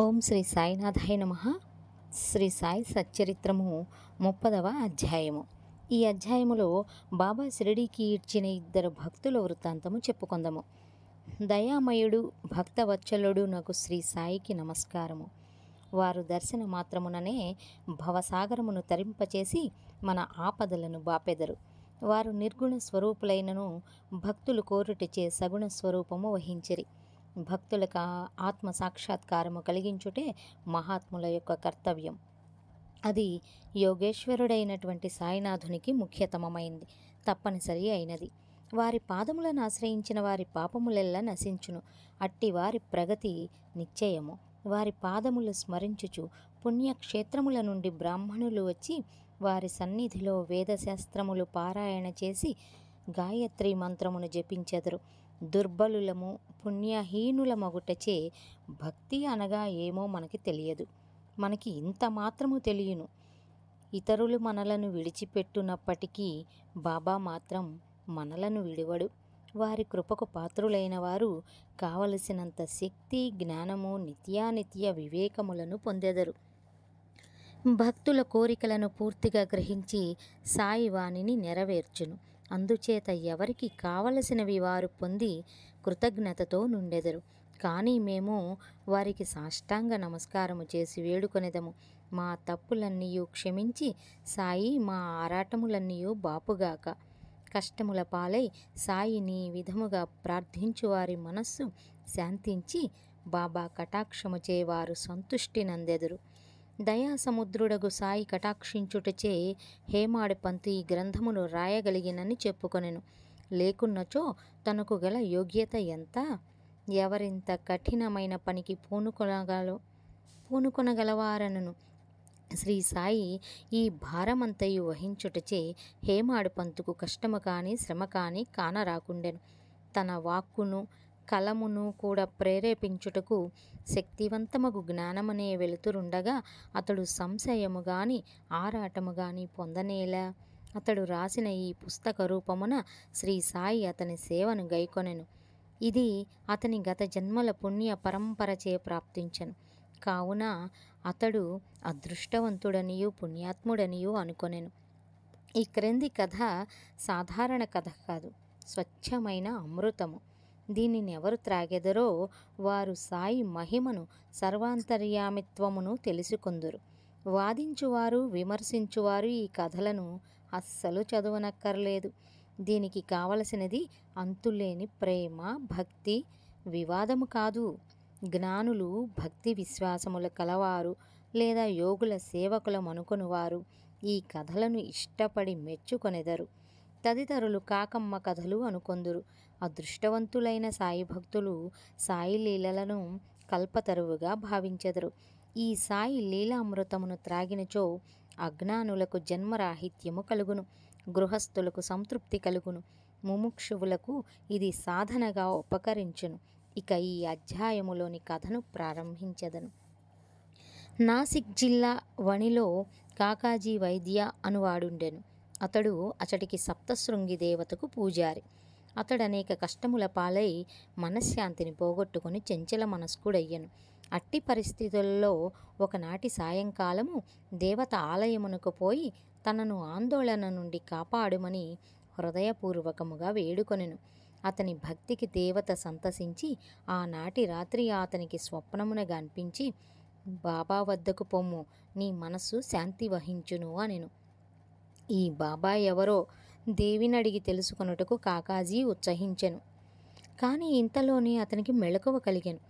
ఓం శ్రీ సాయినాథాయ నమ శ్రీ సాయి సచ్చరిత్రము ముప్పదవ అధ్యాయము ఈ అధ్యాయములో బాబా షిరిడీకి ఇచ్చిన ఇద్దరు భక్తుల వృత్తాంతము చెప్పుకుందాము దయామయుడు భక్తవత్సలుడు నాకు శ్రీ సాయికి నమస్కారము వారు దర్శన మాత్రముననే భవసాగరమును తరింపచేసి మన ఆపదలను బాపెదరు వారు నిర్గుణ స్వరూపులైనను భక్తులు చే సగుణ స్వరూపము వహించిరి భక్తులకు ఆత్మ సాక్షాత్కారము కలిగించుటే మహాత్ముల యొక్క కర్తవ్యం అది యోగేశ్వరుడైనటువంటి సాయినాథునికి ముఖ్యతమమైంది తప్పనిసరి అయినది వారి పాదములను ఆశ్రయించిన వారి పాపములెల్లా నశించును అట్టి వారి ప్రగతి నిశ్చయము వారి పాదములు స్మరించుచు పుణ్యక్షేత్రముల నుండి బ్రాహ్మణులు వచ్చి వారి సన్నిధిలో వేదశాస్త్రములు పారాయణ చేసి గాయత్రి మంత్రమును జపించెదరు దుర్బలులము పుణ్యహీనుల మగుటచే భక్తి అనగా ఏమో మనకి తెలియదు మనకి ఇంత మాత్రము తెలియను ఇతరులు మనలను విడిచిపెట్టునప్పటికీ బాబా మాత్రం మనలను విడివడు వారి కృపకు పాత్రులైన వారు కావలసినంత శక్తి జ్ఞానము నిత్యానిత్య వివేకములను పొందెదరు భక్తుల కోరికలను పూర్తిగా గ్రహించి సాయి వాణిని నెరవేర్చును అందుచేత ఎవరికి కావలసినవి వారు పొంది కృతజ్ఞతతో నుండెదరు కానీ మేము వారికి సాష్టాంగ నమస్కారము చేసి వేడుకొనేదము మా తప్పులన్నీయు క్షమించి సాయి మా ఆరాటములన్నీయు బాపుగాక కష్టముల పాలై సాయిని విధముగా విధముగా ప్రార్థించువారి మనస్సు శాంతించి బాబా కటాక్షము చేవారు సంతుష్టి నందెదురు దయాసముద్రుడగు సాయి కటాక్షించుటచే హేమాడి పంతు ఈ గ్రంథమును రాయగలిగినని చెప్పుకొనెను లేకున్నచో తనకు గల యోగ్యత ఎంత ఎవరింత కఠినమైన పనికి పూనుకొనగలో పూనుకొనగలవారనను శ్రీ సాయి ఈ భారమంతయు వహించుటచే హేమాడి పంతుకు కష్టము కానీ శ్రమ కానీ కానరాకుండెను తన వాక్కును కలమును కూడా ప్రేరేపించుటకు శక్తివంతమగు జ్ఞానమనే వెలుతురుండగా అతడు సంశయము గాని ఆరాటము గాని పొందనేలా అతడు రాసిన ఈ పుస్తక రూపమున శ్రీ సాయి అతని సేవను గైకొనెను ఇది అతని గత జన్మల పుణ్య పరంపరచే ప్రాప్తించను కావున అతడు అదృష్టవంతుడనియు పుణ్యాత్ముడనియు అనుకొనెను ఈ క్రింది కథ సాధారణ కథ కాదు స్వచ్ఛమైన అమృతము దీనిని ఎవరు త్రాగెదరో వారు సాయి మహిమను సర్వాంతర్యామిత్వమును తెలుసుకుందురు వాదించువారు విమర్శించువారు ఈ కథలను అస్సలు చదవనక్కర్లేదు దీనికి కావలసినది అంతులేని ప్రేమ భక్తి వివాదము కాదు జ్ఞానులు భక్తి విశ్వాసముల కలవారు లేదా యోగుల సేవకుల మనుకొనివారు ఈ కథలను ఇష్టపడి మెచ్చుకొనెదరు తదితరులు కాకమ్మ కథలు అనుకొందురు అదృష్టవంతులైన సాయి భక్తులు సాయి లీలలను కల్పతరువుగా భావించెదరు ఈ సాయి లీలామృతమును త్రాగినచో అజ్ఞానులకు జన్మరాహిత్యము కలుగును గృహస్థులకు సంతృప్తి కలుగును ముముక్షువులకు ఇది సాధనగా ఉపకరించును ఇక ఈ అధ్యాయములోని కథను ప్రారంభించెదను నాసిక్ జిల్లా వణిలో కాకాజీ వైద్య అనువాడుండెను అతడు అతడికి సప్తశృంగి దేవతకు పూజారి అతడు అనేక కష్టముల పాలై మనశ్శాంతిని పోగొట్టుకుని చెంచల మనస్కుడయ్యను అట్టి పరిస్థితుల్లో ఒకనాటి సాయంకాలము దేవత ఆలయమునకు పోయి తనను ఆందోళన నుండి కాపాడుమని హృదయపూర్వకముగా వేడుకొనెను అతని భక్తికి దేవత సంతసించి ఆనాటి రాత్రి అతనికి స్వప్నమున అనిపించి బాబా వద్దకు పొమ్ము నీ మనస్సు శాంతి వహించును అనెను ఈ బాబా ఎవరో దేవిని అడిగి తెలుసుకొనుటకు కాకాజీ ఉత్సహించెను కానీ ఇంతలోనే అతనికి మెళకువ కలిగాను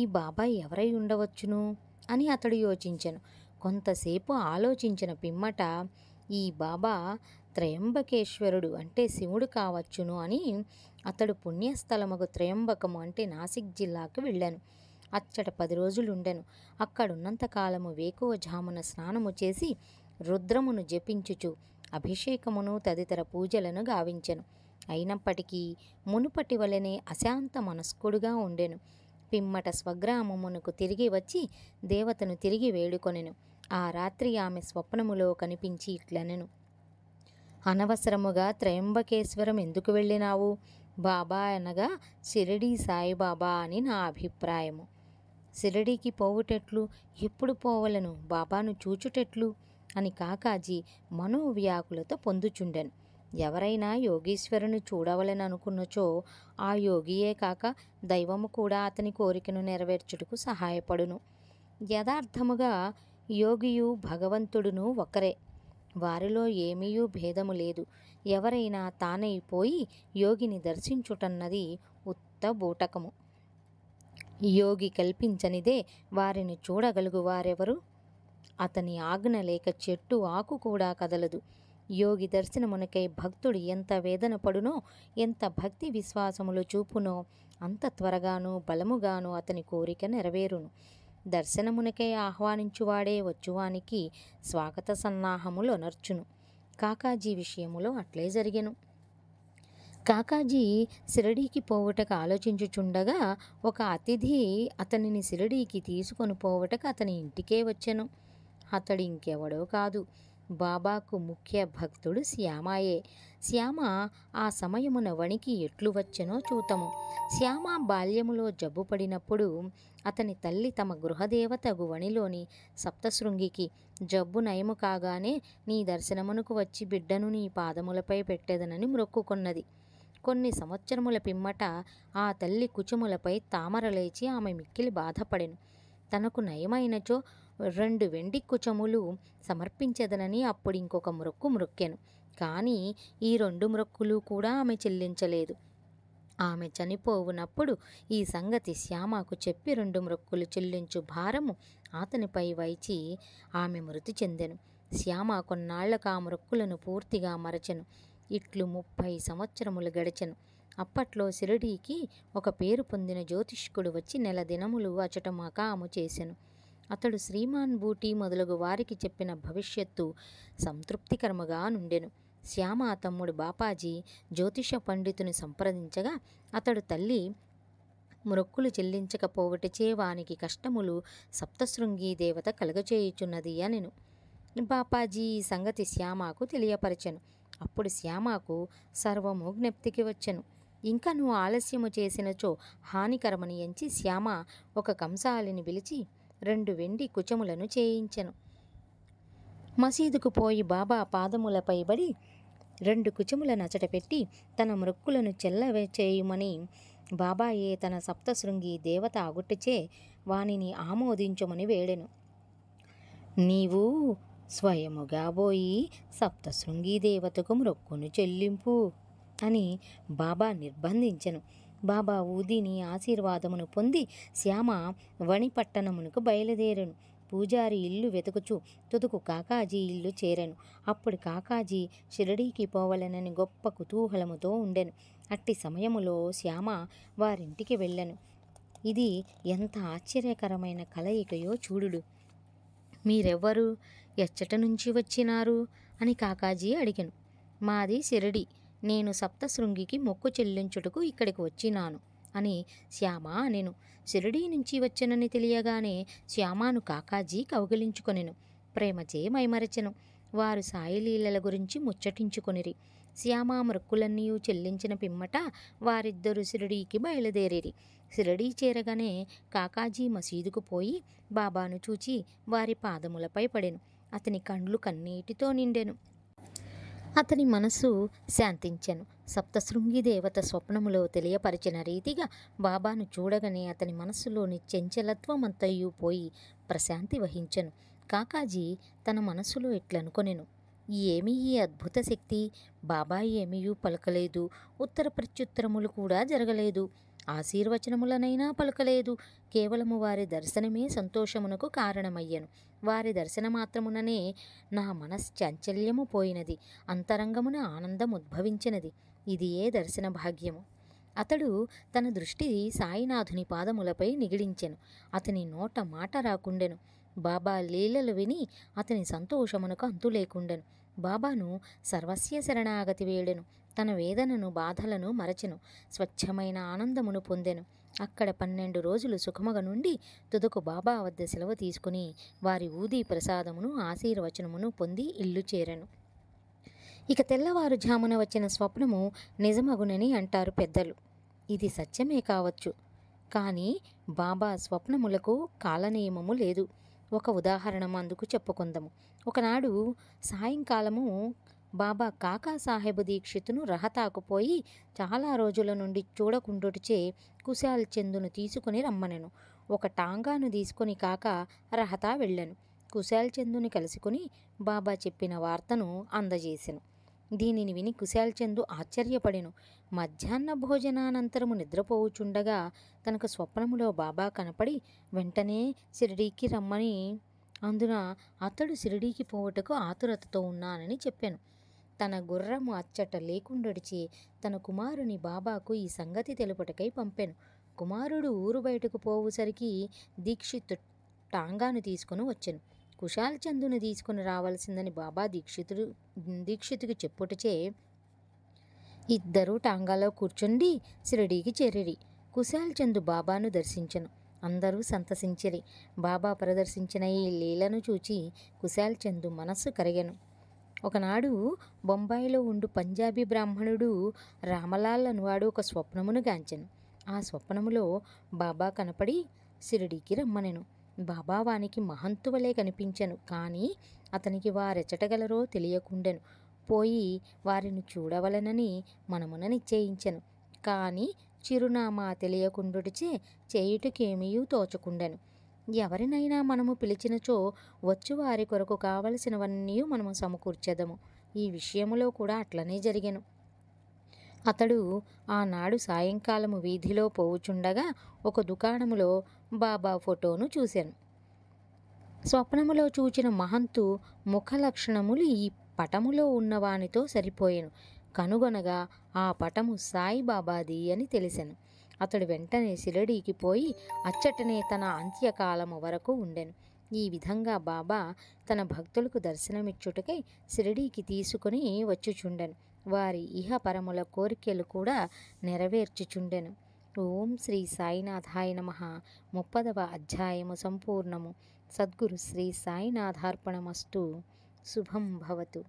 ఈ బాబా ఎవరై ఉండవచ్చును అని అతడు యోచించాను కొంతసేపు ఆలోచించిన పిమ్మట ఈ బాబా త్రయంబకేశ్వరుడు అంటే శివుడు కావచ్చును అని అతడు పుణ్యస్థలముకు త్రయంబకము అంటే నాసిక్ జిల్లాకు వెళ్ళాను అచ్చట పది రోజులు ఉండెను వేకువ జామున స్నానము చేసి రుద్రమును జపించుచు అభిషేకమును తదితర పూజలను గావించెను అయినప్పటికీ మునుపటి వలనే అశాంత మనస్కుడుగా ఉండెను పిమ్మట స్వగ్రామమునకు తిరిగి వచ్చి దేవతను తిరిగి వేడుకొనెను ఆ రాత్రి ఆమె స్వప్నములో కనిపించి ఇట్లనెను అనవసరముగా త్రయంబకేశ్వరం ఎందుకు వెళ్ళినావు బాబా అనగా షిరిడి సాయిబాబా అని నా అభిప్రాయము షిరిడీకి పోవుటెట్లు ఎప్పుడు పోవలను బాబాను చూచుటెట్లు అని కాకాజీ మనోవ్యాకులతో పొందుచుండెను ఎవరైనా యోగీశ్వరుని అనుకున్నచో ఆ యోగియే కాక దైవము కూడా అతని కోరికను నెరవేర్చుటకు సహాయపడును యథార్థముగా యోగియు భగవంతుడును ఒకరే వారిలో ఏమీయూ భేదము లేదు ఎవరైనా తానైపోయి యోగిని దర్శించుటన్నది ఉత్త బూటకము యోగి కల్పించనిదే వారిని చూడగలుగు వారెవరు అతని ఆజ్ఞ లేక చెట్టు ఆకు కూడా కదలదు యోగి దర్శనమునకై భక్తుడు ఎంత వేదన పడునో ఎంత భక్తి విశ్వాసములు చూపునో అంత త్వరగాను బలముగాను అతని కోరిక నెరవేరును దర్శనమునకై ఆహ్వానించువాడే వచ్చువానికి స్వాగత సన్నాహములు అనర్చును కాకాజీ విషయములో అట్లే జరిగెను కాకాజీ శిరడీకి పోవుటకు ఆలోచించుచుండగా ఒక అతిథి అతనిని శిరడీకి తీసుకొని పోవుటకు అతని ఇంటికే వచ్చెను అతడు ఇంకెవడో కాదు బాబాకు ముఖ్య భక్తుడు శ్యామాయే శ్యామ ఆ సమయమున వణికి ఎట్లు వచ్చెనో చూతము శ్యామ బాల్యములో జబ్బు పడినప్పుడు అతని తల్లి తమ గృహదేవత గువణిలోని సప్తశృంగికి జబ్బు నయము కాగానే నీ దర్శనమునకు వచ్చి బిడ్డను నీ పాదములపై పెట్టేదనని మ్రొక్కుకున్నది కొన్ని సంవత్సరముల పిమ్మట ఆ తల్లి కుచుములపై తామరలేచి ఆమె మిక్కిలి బాధపడెను తనకు నయమైనచో రెండు వెండి కుచములు సమర్పించదనని అప్పుడు ఇంకొక మురొక్కు మ్రొక్కాను కానీ ఈ రెండు మొరక్కులు కూడా ఆమె చెల్లించలేదు ఆమె చనిపోవునప్పుడు ఈ సంగతి శ్యామకు చెప్పి రెండు మొరక్కులు చెల్లించు భారము అతనిపై వైచి ఆమె మృతి చెందెను శ్యామ కొన్నాళ్లకు ఆ మొరక్కులను పూర్తిగా మరచెను ఇట్లు ముప్పై సంవత్సరములు గడిచెను అప్పట్లో శిరడీకి ఒక పేరు పొందిన జ్యోతిష్కుడు వచ్చి నెల దినములు ఆమె చేసెను అతడు శ్రీమాన్ బూటి మొదలగు వారికి చెప్పిన భవిష్యత్తు సంతృప్తికరముగా నుండెను శ్యామ తమ్ముడు బాపాజీ జ్యోతిష పండితుని సంప్రదించగా అతడు తల్లి మొరొక్కులు చెల్లించకపోవటచే వానికి కష్టములు సప్తశృంగీ దేవత కలగచేయుచున్నది అనెను బాపాజీ ఈ సంగతి శ్యామకు తెలియపరచెను అప్పుడు శ్యామకు సర్వము జ్ఞప్తికి వచ్చెను ఇంకా నువ్వు ఆలస్యము చేసినచో హానికరమని ఎంచి శ్యామ ఒక కంసాలిని పిలిచి రెండు వెండి కుచములను చేయించెను మసీదుకు పోయి బాబా పాదములపై బడి రెండు కుచముల నచటపెట్టి తన మృక్కులను చెల్ల చేయుమని బాబాయే తన సప్తశృంగి దేవత అగుట్టుచే వానిని ఆమోదించమని వేడెను నీవు స్వయముగా పోయి సప్తశృంగి దేవతకు మృక్కును చెల్లింపు అని బాబా నిర్బంధించెను బాబా ఊదిని ఆశీర్వాదమును పొంది శ్యామ వణిపట్టణమునకు బయలుదేరను పూజారి ఇల్లు వెతుకుచు తుదుకు కాకాజీ ఇల్లు చేరను అప్పుడు కాకాజీ షిరడీకి పోవలనని గొప్ప కుతూహలముతో ఉండెను అట్టి సమయములో శ్యామ వారింటికి వెళ్ళను ఇది ఎంత ఆశ్చర్యకరమైన కలయికయో చూడుడు మీరెవ్వరు ఎచ్చట నుంచి వచ్చినారు అని కాకాజీ అడిగాను మాది షిరడి నేను సప్తశృంగికి మొక్కు చెల్లించుటకు ఇక్కడికి వచ్చినాను అని శ్యామ అనెను షిరిడీ నుంచి వచ్చనని తెలియగానే శ్యామాను కాకాజీ కౌగిలించుకొనెను ప్రేమచే మైమరచెను వారు సాయిలీలల గురించి ముచ్చటించుకొనిరి శ్యామ మృక్కులన్నీ చెల్లించిన పిమ్మట వారిద్దరు షిరిడీకి బయలుదేరిరి షిరిడీ చేరగానే కాకాజీ మసీదుకు పోయి బాబాను చూచి వారి పాదములపై పడెను అతని కండ్లు కన్నీటితో నిండెను అతని మనసు శాంతించెను సప్తశృంగి దేవత స్వప్నములో తెలియపరిచిన రీతిగా బాబాను చూడగానే అతని మనసులోని చెంచలత్వం అంతయు పోయి ప్రశాంతి వహించెను కాకాజీ తన మనసులో ఇట్లనుకొనెను ఏమి ఈ అద్భుత శక్తి బాబాయి ఏమీ పలకలేదు ఉత్తర ప్రత్యుత్తరములు కూడా జరగలేదు ఆశీర్వచనములనైనా పలుకలేదు కేవలము వారి దర్శనమే సంతోషమునకు కారణమయ్యను వారి దర్శన మాత్రముననే నా మనశ్చాంచల్యము పోయినది అంతరంగమున ఆనందం ఉద్భవించినది ఇది ఏ దర్శన భాగ్యము అతడు తన దృష్టి సాయినాథుని పాదములపై నిగిడించెను అతని నోట మాట రాకుండెను బాబా లీలలు విని అతని సంతోషమునకు అంతు లేకుండెను బాబాను సర్వస్య శరణాగతి వేడెను తన వేదనను బాధలను మరచెను స్వచ్ఛమైన ఆనందమును పొందెను అక్కడ పన్నెండు రోజులు సుఖముగ నుండి తుదకు బాబా వద్ద సెలవు తీసుకుని వారి ఊది ప్రసాదమును ఆశీర్వచనమును పొంది ఇల్లు చేరెను ఇక తెల్లవారుజామున వచ్చిన స్వప్నము నిజమగునని అంటారు పెద్దలు ఇది సత్యమే కావచ్చు కానీ బాబా స్వప్నములకు కాలనియమము లేదు ఒక ఉదాహరణ అందుకు చెప్పుకుందాము ఒకనాడు సాయంకాలము బాబా కాకాసాహెబ్ దీక్షితును రహతాకుపోయి చాలా రోజుల నుండి చూడకుండుటిచే కుశాల్ చందును తీసుకుని రమ్మనెను ఒక టాంగాను తీసుకుని కాక రహతా వెళ్ళాను కుశాల్ చందుని కలుసుకుని బాబా చెప్పిన వార్తను అందజేసెను దీనిని విని కుశాల్ చందు ఆశ్చర్యపడెను మధ్యాహ్న భోజనానంతరము నిద్రపోవుచుండగా తనకు స్వప్నములో బాబా కనపడి వెంటనే షిరిడీకి రమ్మని అందున అతడు షిరిడీకి పోవటకు ఆతురతతో ఉన్నానని చెప్పాను తన గుర్రము అచ్చట లేకుండొడిచి తన కుమారుని బాబాకు ఈ సంగతి తెలుపుటకై పంపాను కుమారుడు ఊరు బయటకు పోవుసరికి దీక్షితు టాంగాను తీసుకుని కుశాల్ చందును తీసుకుని రావాల్సిందని బాబా దీక్షితుడు దీక్షితుకి చెప్పుటచే ఇద్దరూ టాంగాలో కూర్చుండి షిరడీకి చేరిరి కుశాల్చందు బాబాను దర్శించను అందరూ సంతసించరి బాబా ప్రదర్శించిన ఈ లీలను చూచి కుశాల్ చందు మనస్సు కరిగాను ఒకనాడు బొంబాయిలో ఉండు పంజాబీ బ్రాహ్మణుడు రామలాల్ అనువాడు ఒక స్వప్నమును గాంచెను ఆ స్వప్నములో బాబా కనపడి షిరిడీకి రమ్మనెను బాబా వానికి మహంతువలే కనిపించను కానీ అతనికి వారెచ్చటగలరో తెలియకుండెను పోయి వారిని చూడవలనని మనమున నిశ్చయించెను కానీ చిరునామా తెలియకుండుటిచే చేయుటకేమీ తోచకుండెను ఎవరినైనా మనము పిలిచినచో వచ్చు వారి కొరకు కావలసినవన్నీ మనము సమకూర్చేదము ఈ విషయములో కూడా అట్లనే జరిగాను అతడు ఆనాడు సాయంకాలము వీధిలో పోవుచుండగా ఒక దుకాణములో బాబా ఫోటోను చూశాను స్వప్నములో చూచిన మహంతు ముఖ లక్షణములు ఈ పటములో ఉన్నవానితో సరిపోయాను కనుగొనగా ఆ పటము సాయిబాబాది అని తెలిసాను అతడు వెంటనే శిలడీకి పోయి అచ్చటనే తన అంత్యకాలము వరకు ఉండెను ఈ విధంగా బాబా తన భక్తులకు దర్శనమిచ్చుటకై శిరడీకి తీసుకుని వచ్చుచుండెను వారి ఇహపరముల కోరికలు కూడా నెరవేర్చుచుండెను ఓం శ్రీ సాయినాథాయ నమ ముప్పదవ అధ్యాయము సంపూర్ణము సద్గురు శ్రీ సాయినాథార్పణమస్తు శుభం భవతు